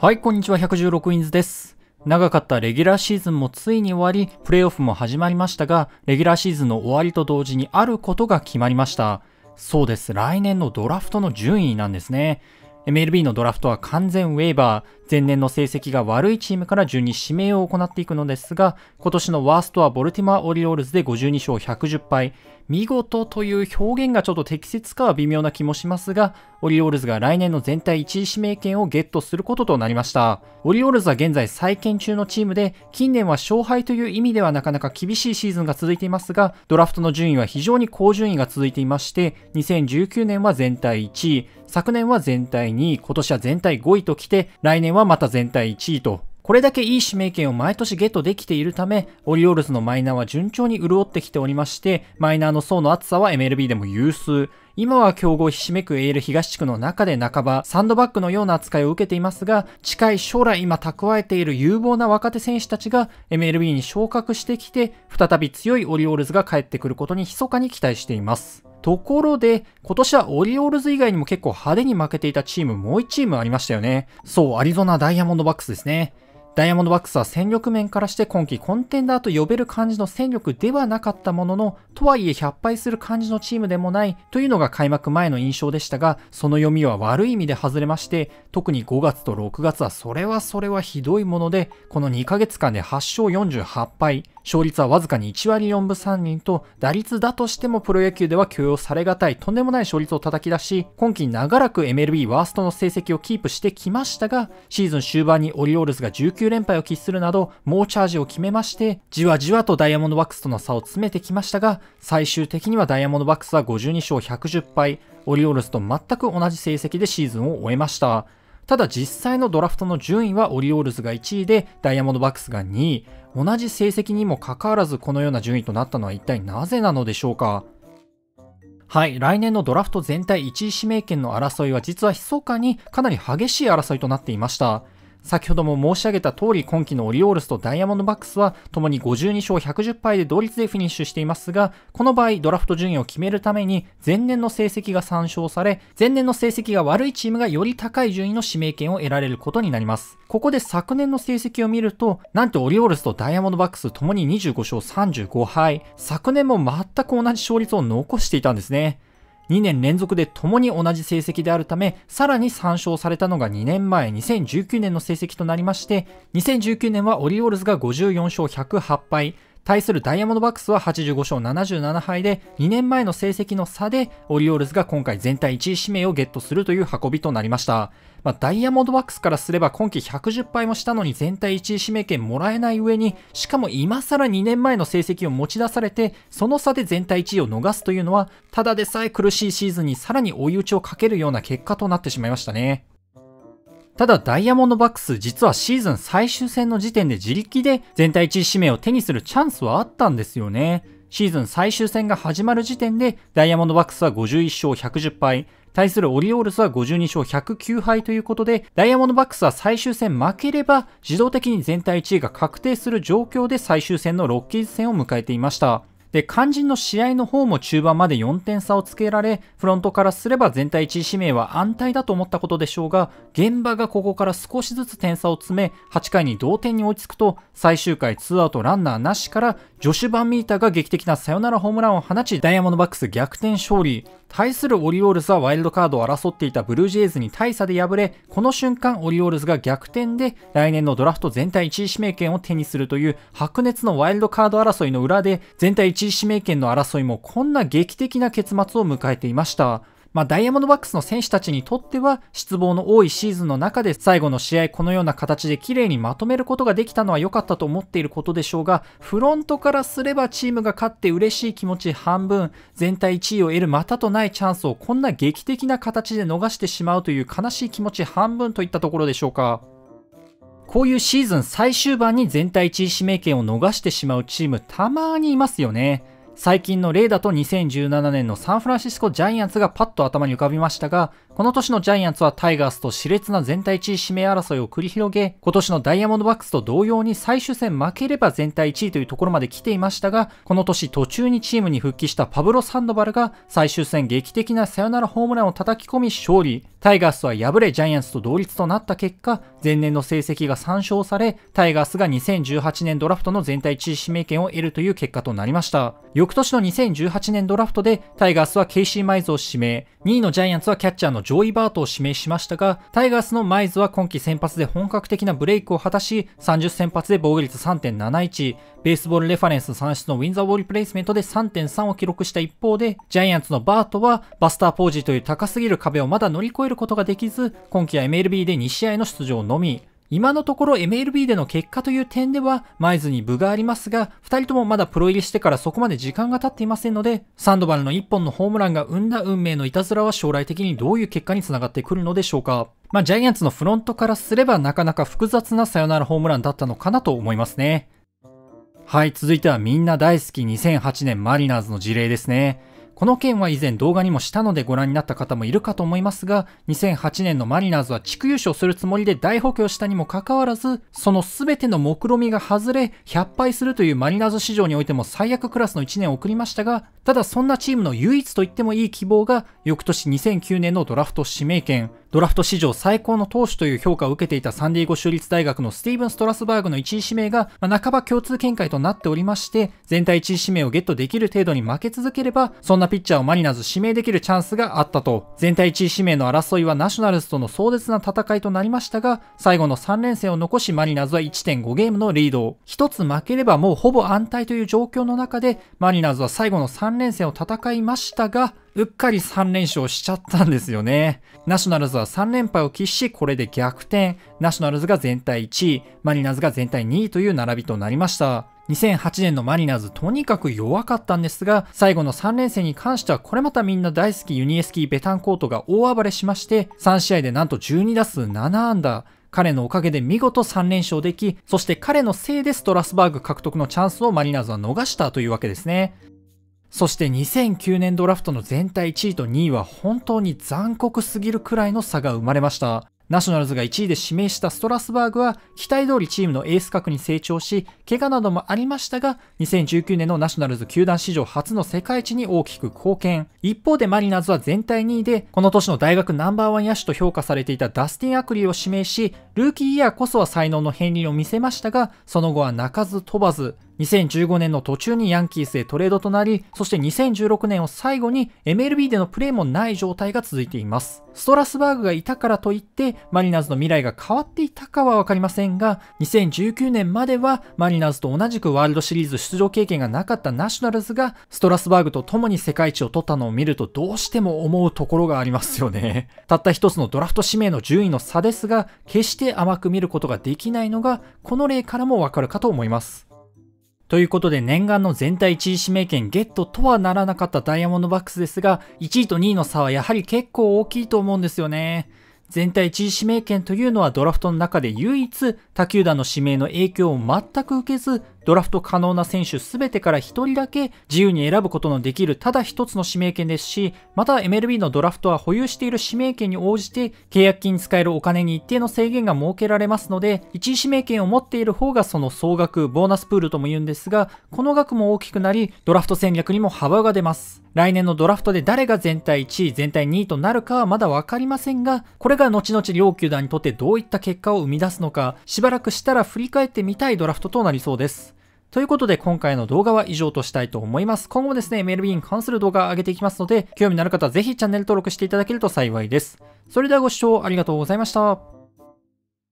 はい、こんにちは、116インズです。長かったレギュラーシーズンもついに終わり、プレイオフも始まりましたが、レギュラーシーズンの終わりと同時にあることが決まりました。そうです、来年のドラフトの順位なんですね。MLB のドラフトは完全ウェーバー、前年の成績が悪いチームから順に指名を行っていくのですが、今年のワーストはボルティマー・オリオールズで52勝110敗。見事という表現がちょっと適切かは微妙な気もしますが、オリオールズが来年の全体1位指名権をゲットすることとなりました。オリオールズは現在再建中のチームで、近年は勝敗という意味ではなかなか厳しいシーズンが続いていますが、ドラフトの順位は非常に高順位が続いていまして、2019年は全体1位、昨年は全体2位、今年は全体5位ときて、来年ははまた全体1位と、これだけいい指名権を毎年ゲットできているため、オリオールズのマイナーは順調に潤ってきておりまして、マイナーの層の厚さは MLB でも有数。今は競合ひしめく AL 東地区の中で半ば、サンドバッグのような扱いを受けていますが、近い将来今蓄えている有望な若手選手たちが MLB に昇格してきて、再び強いオリオールズが帰ってくることに密かに期待しています。ところで、今年はオリオールズ以外にも結構派手に負けていたチームもう一チームありましたよね。そう、アリゾナダイヤモンドバックスですね。ダイヤモンドバックスは戦力面からして今季コンテンダーと呼べる感じの戦力ではなかったものの、とはいえ100敗する感じのチームでもないというのが開幕前の印象でしたが、その読みは悪い意味で外れまして、特に5月と6月はそれはそれはひどいもので、この2ヶ月間で8勝48敗、勝率はわずかに1割4分3人と、打率だとしてもプロ野球では許容されがたいとんでもない勝率を叩き出し、今季長らく MLB ワーストの成績をキープしてきましたが、シーズン終盤にオリオールズが19連敗を喫するなど、猛チャージを決めまして、じわじわとダイヤモンドバックスとの差を詰めてきましたが、最終的にはダイヤモンドバックスは52勝110敗、オリオールズと全く同じ成績でシーズンを終えました。ただ実際のドラフトの順位はオリオールズが1位でダイヤモンドバックスが2位、同じ成績にもかかわらずこのような順位となったのは一体なぜなのでしょうかはい、来年のドラフト全体1位指名権の争いは実は密かにかなり激しい争いとなっていました。先ほども申し上げた通り今季のオリオールスとダイヤモンドバックスはともに52勝110敗で同率でフィニッシュしていますが、この場合ドラフト順位を決めるために前年の成績が参照され、前年の成績が悪いチームがより高い順位の指名権を得られることになります。ここで昨年の成績を見ると、なんとオリオールスとダイヤモンドバックスともに25勝35敗、昨年も全く同じ勝率を残していたんですね。2年連続で共に同じ成績であるため、さらに参照されたのが2年前、2019年の成績となりまして、2019年はオリオールズが54勝108敗、対するダイヤモンドバックスは85勝77敗で、2年前の成績の差で、オリオールズが今回全体1位指名をゲットするという運びとなりました。まあ、ダイヤモンドバックスからすれば今季110敗もしたのに全体1位指名権もらえない上に、しかも今更2年前の成績を持ち出されて、その差で全体1位を逃すというのは、ただでさえ苦しいシーズンにさらに追い打ちをかけるような結果となってしまいましたね。ただダイヤモンドバックス実はシーズン最終戦の時点で自力で全体1位指名を手にするチャンスはあったんですよね。シーズン最終戦が始まる時点でダイヤモンドバックスは51勝110敗、対するオリオールスは52勝109敗ということで、ダイヤモンドバックスは最終戦負ければ自動的に全体1位が確定する状況で最終戦のロッキーズ戦を迎えていました。で、肝心の試合の方も中盤まで4点差をつけられ、フロントからすれば全体1位指名は安泰だと思ったことでしょうが、現場がここから少しずつ点差を詰め、8回に同点に追いつくと、最終回2アウトランナーなしからジョシュ・バンミータが劇的なサヨナラホームランを放ち、ダイヤモンドバックス逆転勝利。対するオリオールズはワイルドカードを争っていたブルージェイズに大差で敗れ、この瞬間オリオールズが逆転で来年のドラフト全体1位指名権を手にするという白熱のワイルドカード争いの裏で、全体1位指名権の争いもこんな劇的な結末を迎えていました。まあ、ダイヤモンドバックスの選手たちにとっては失望の多いシーズンの中で最後の試合このような形で綺麗にまとめることができたのは良かったと思っていることでしょうがフロントからすればチームが勝って嬉しい気持ち半分全体1位を得るまたとないチャンスをこんな劇的な形で逃してしまうという悲しい気持ち半分といったところでしょうか。こういうシーズン最終盤に全体1位指名権を逃してしまうチームたまにいますよね。最近の例だと2017年のサンフランシスコジャイアンツがパッと頭に浮かびましたが、この年のジャイアンツはタイガースと熾烈な全体1位指名争いを繰り広げ、今年のダイヤモンドバックスと同様に最終戦負ければ全体1位というところまで来ていましたが、この年途中にチームに復帰したパブロ・サンドバルが最終戦劇的なサヨナラホームランを叩き込み勝利。タイガースは敗れジャイアンツと同率となった結果、前年の成績が参照され、タイガースが2018年ドラフトの全体1位指名権を得るという結果となりました。翌年の2018年ドラフトでタイガースはケイシー・マイズを指名、2位のジャイアンツはキャッチャーのジョイ・バートを指名しましたが、タイガースのマイズは今季先発で本格的なブレイクを果たし、30先発で防御率3.71、ベースボールレファレンス算出のウィンザーボールプレイスメントで3.3を記録した一方で、ジャイアンツのバートはバスターポージーという高すぎる壁をまだ乗り越えることができず、今季は MLB で2試合の出場のみ、今のところ MLB での結果という点では、マイズに部がありますが、二人ともまだプロ入りしてからそこまで時間が経っていませんので、サンドバルの一本のホームランが生んだ運命のいたずらは将来的にどういう結果につながってくるのでしょうか。まあ、ジャイアンツのフロントからすればなかなか複雑なサヨナラホームランだったのかなと思いますね。はい、続いてはみんな大好き2008年マリナーズの事例ですね。この件は以前動画にもしたのでご覧になった方もいるかと思いますが、2008年のマリナーズは地区優勝するつもりで大補強したにもかかわらず、その全ての目論見が外れ、100敗するというマリナーズ史上においても最悪クラスの1年を送りましたが、ただそんなチームの唯一と言ってもいい希望が、翌年2009年のドラフト指名権、ドラフト史上最高の投手という評価を受けていたサンディエゴ州立大学のスティーブン・ストラスバーグの1位指名が、まあ、半ば共通見解となっておりまして、全体1位指名をゲットできる程度に負け続ければ、そんなピッチャーをマリナーズ指名できるチャンスがあったと。全体1位指名の争いはナショナルズとの壮絶な戦いとなりましたが、最後の3連戦を残しマリナーズは1.5ゲームのリード一1つ負ければもうほぼ安泰という状況の中で、マリナーズは最後の3連戦を戦いましたが、うっかり3連勝しちゃったんですよね。ナショナルズは3連敗を喫し、これで逆転。ナショナルズが全体1位、マリナーズが全体2位という並びとなりました。2008年のマリナーズとにかく弱かったんですが、最後の3連戦に関してはこれまたみんな大好きユニエスキー・ベタンコートが大暴れしまして、3試合でなんと12打数7安打。彼のおかげで見事3連勝でき、そして彼のせいでストラスバーグ獲得のチャンスをマリナーズは逃したというわけですね。そして2009年ドラフトの全体1位と2位は本当に残酷すぎるくらいの差が生まれました。ナショナルズが1位で指名したストラスバーグは期待通りチームのエース格に成長し、怪我などもありましたが、2019年のナショナルズ球団史上初の世界一に大きく貢献。一方でマリナーズは全体2位で、この年の大学ナンバーワン野手と評価されていたダスティン・アクリーを指名し、ルーキーイヤーこそは才能の片鱗を見せましたが、その後は泣かず飛ばず、2015年の途中にヤンキースへトレードとなり、そして2016年を最後に MLB でのプレーもない状態が続いています。ストラスバーグがいたからといって、マリナーズの未来が変わっていたかはわかりませんが、2019年まではマリナーズと同じくワールドシリーズ出場経験がなかったナショナルズが、ストラスバーグと共に世界一を取ったのを見るとどうしても思うところがありますよね。たった一つのドラフト指名の順位の差ですが、決して甘く見ることができないのが、この例からもわかるかと思います。ということで念願の全体1位指名権ゲットとはならなかったダイヤモンドバックスですが、1位と2位の差はやはり結構大きいと思うんですよね。全体1位指名権というのはドラフトの中で唯一他球団の指名の影響を全く受けずドラフト可能な選手全てから1人だけ自由に選ぶことのできるただ1つの指名権ですし、また MLB のドラフトは保有している指名権に応じて契約金に使えるお金に一定の制限が設けられますので、1位指名権を持っている方がその総額、ボーナスプールとも言うんですが、この額も大きくなり、ドラフト戦略にも幅が出ます。来年のドラフトで誰が全体1位、全体2位となるかはまだ分かりませんが、これが後々両球団にとってどういった結果を生み出すのか、しばらくしたら振り返ってみたいドラフトとなりそうです。ということで今回の動画は以上としたいと思います。今後もですね、メールビーンに関する動画を上げていきますので、興味のある方はぜひチャンネル登録していただけると幸いです。それではご視聴ありがとうございました。